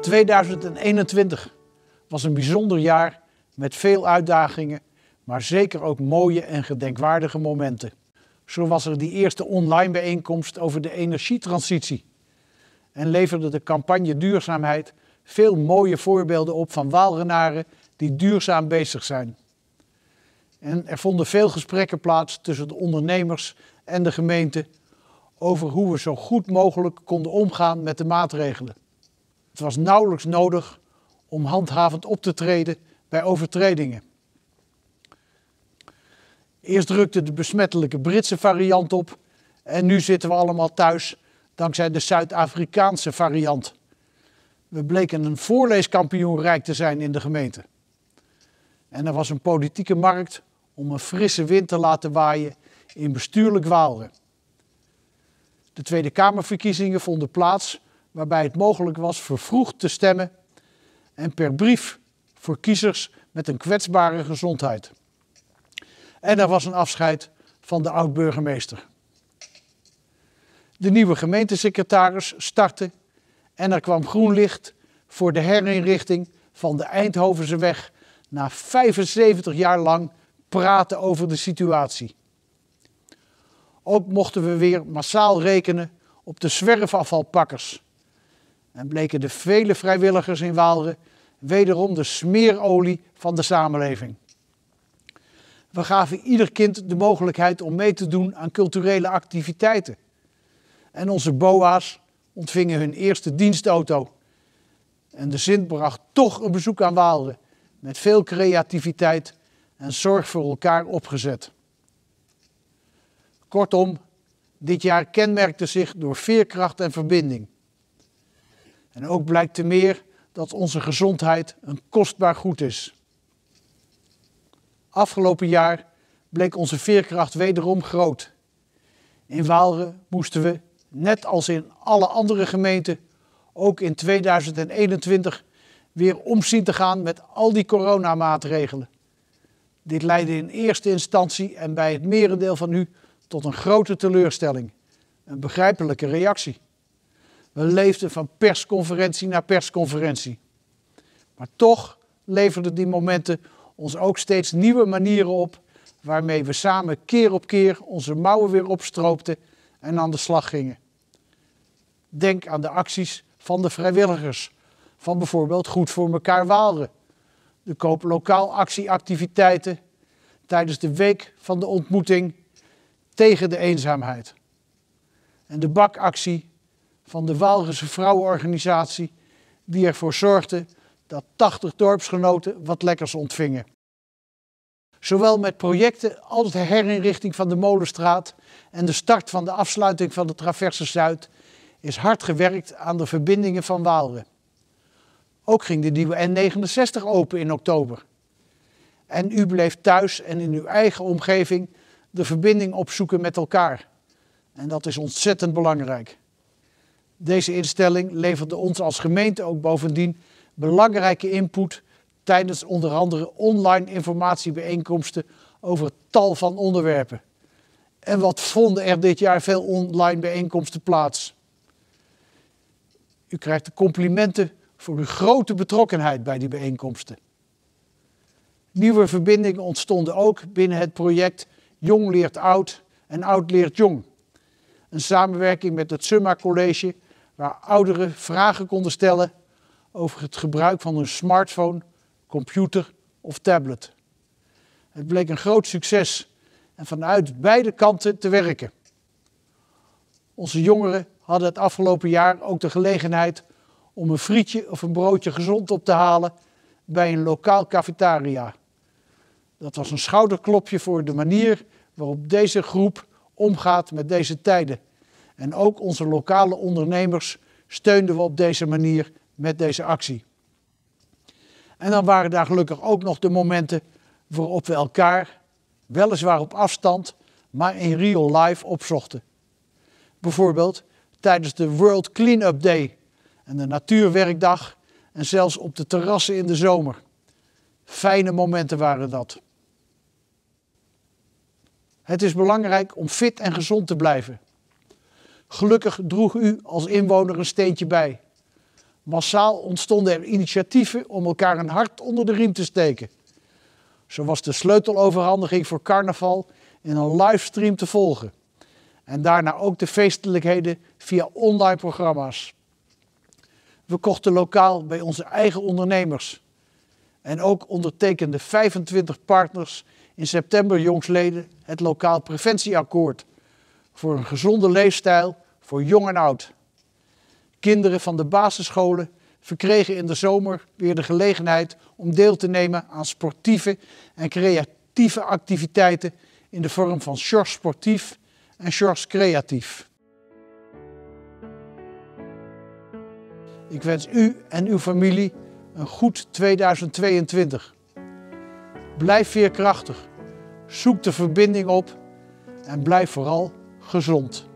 2021 was een bijzonder jaar met veel uitdagingen, maar zeker ook mooie en gedenkwaardige momenten. Zo was er die eerste online bijeenkomst over de energietransitie en leverde de campagne Duurzaamheid veel mooie voorbeelden op van Waalrenaren die duurzaam bezig zijn. En er vonden veel gesprekken plaats tussen de ondernemers en de gemeente over hoe we zo goed mogelijk konden omgaan met de maatregelen. Het was nauwelijks nodig om handhavend op te treden bij overtredingen. Eerst drukte de besmettelijke Britse variant op en nu zitten we allemaal thuis dankzij de Zuid-Afrikaanse variant. We bleken een voorleeskampioen rijk te zijn in de gemeente. En er was een politieke markt om een frisse wind te laten waaien in bestuurlijk Waalre. De Tweede Kamerverkiezingen vonden plaats waarbij het mogelijk was vervroegd te stemmen en per brief voor kiezers met een kwetsbare gezondheid. En er was een afscheid van de oud-burgemeester. De nieuwe gemeentesecretaris startte en er kwam groen licht voor de herinrichting van de Eindhovense weg na 75 jaar lang praten over de situatie. Ook mochten we weer massaal rekenen op de zwerfafvalpakkers. En bleken de vele vrijwilligers in Waalre wederom de smeerolie van de samenleving. We gaven ieder kind de mogelijkheid om mee te doen aan culturele activiteiten. En onze BOA's ontvingen hun eerste dienstauto. En de Sint bracht toch een bezoek aan Waalre met veel creativiteit en zorg voor elkaar opgezet. Kortom, dit jaar kenmerkte zich door veerkracht en verbinding. En ook blijkt te meer dat onze gezondheid een kostbaar goed is. Afgelopen jaar bleek onze veerkracht wederom groot. In Waalren moesten we, net als in alle andere gemeenten, ook in 2021 weer omzien te gaan met al die coronamaatregelen. Dit leidde in eerste instantie en bij het merendeel van u tot een grote teleurstelling. Een begrijpelijke reactie. We leefden van persconferentie naar persconferentie. Maar toch leverden die momenten ons ook steeds nieuwe manieren op waarmee we samen keer op keer onze mouwen weer opstroopten en aan de slag gingen. Denk aan de acties van de vrijwilligers, van bijvoorbeeld Goed voor elkaar Waalre, de koop lokaal actieactiviteiten, tijdens de week van de ontmoeting tegen de eenzaamheid. En de bakactie van de Waalse Vrouwenorganisatie, die ervoor zorgde dat 80 dorpsgenoten wat lekkers ontvingen. Zowel met projecten als de herinrichting van de Molenstraat en de start van de afsluiting van de Traverse Zuid is hard gewerkt aan de verbindingen van Waalre. Ook ging de nieuwe N69 open in oktober. En u bleef thuis en in uw eigen omgeving de verbinding opzoeken met elkaar. En dat is ontzettend belangrijk. Deze instelling leverde ons als gemeente ook bovendien belangrijke input tijdens onder andere online informatiebijeenkomsten over tal van onderwerpen. En wat vonden er dit jaar veel online bijeenkomsten plaats? U krijgt de complimenten voor uw grote betrokkenheid bij die bijeenkomsten. Nieuwe verbindingen ontstonden ook binnen het project Jong leert oud en oud leert jong. Een samenwerking met het Summa College, waar ouderen vragen konden stellen over het gebruik van hun smartphone, computer of tablet. Het bleek een groot succes en vanuit beide kanten te werken. Onze jongeren hadden het afgelopen jaar ook de gelegenheid om een frietje of een broodje gezond op te halen bij een lokaal cafetaria. Dat was een schouderklopje voor de manier waarop deze groep omgaat met deze tijden. En ook onze lokale ondernemers steunden we op deze manier met deze actie. En dan waren daar gelukkig ook nog de momenten waarop we elkaar, weliswaar op afstand, maar in real life opzochten. Bijvoorbeeld tijdens de World Cleanup Day en de Natuurwerkdag en zelfs op de terrassen in de zomer. Fijne momenten waren dat. Het is belangrijk om fit en gezond te blijven. Gelukkig droeg u als inwoner een steentje bij. Massaal ontstonden er initiatieven om elkaar een hart onder de riem te steken. Zo was de sleuteloverhandiging voor carnaval in een livestream te volgen. En daarna ook de feestelijkheden via online programma's. We kochten lokaal bij onze eigen ondernemers. En ook ondertekenden 25 partners in september jongsleden het lokaal preventieakkoord voor een gezonde leefstijl voor jong en oud. Kinderen van de basisscholen verkregen in de zomer weer de gelegenheid om deel te nemen aan sportieve en creatieve activiteiten in de vorm van shorts sportief en shorts creatief. Ik wens u en uw familie een goed 2022. Blijf veerkrachtig. Zoek de verbinding op en blijf vooral gezond.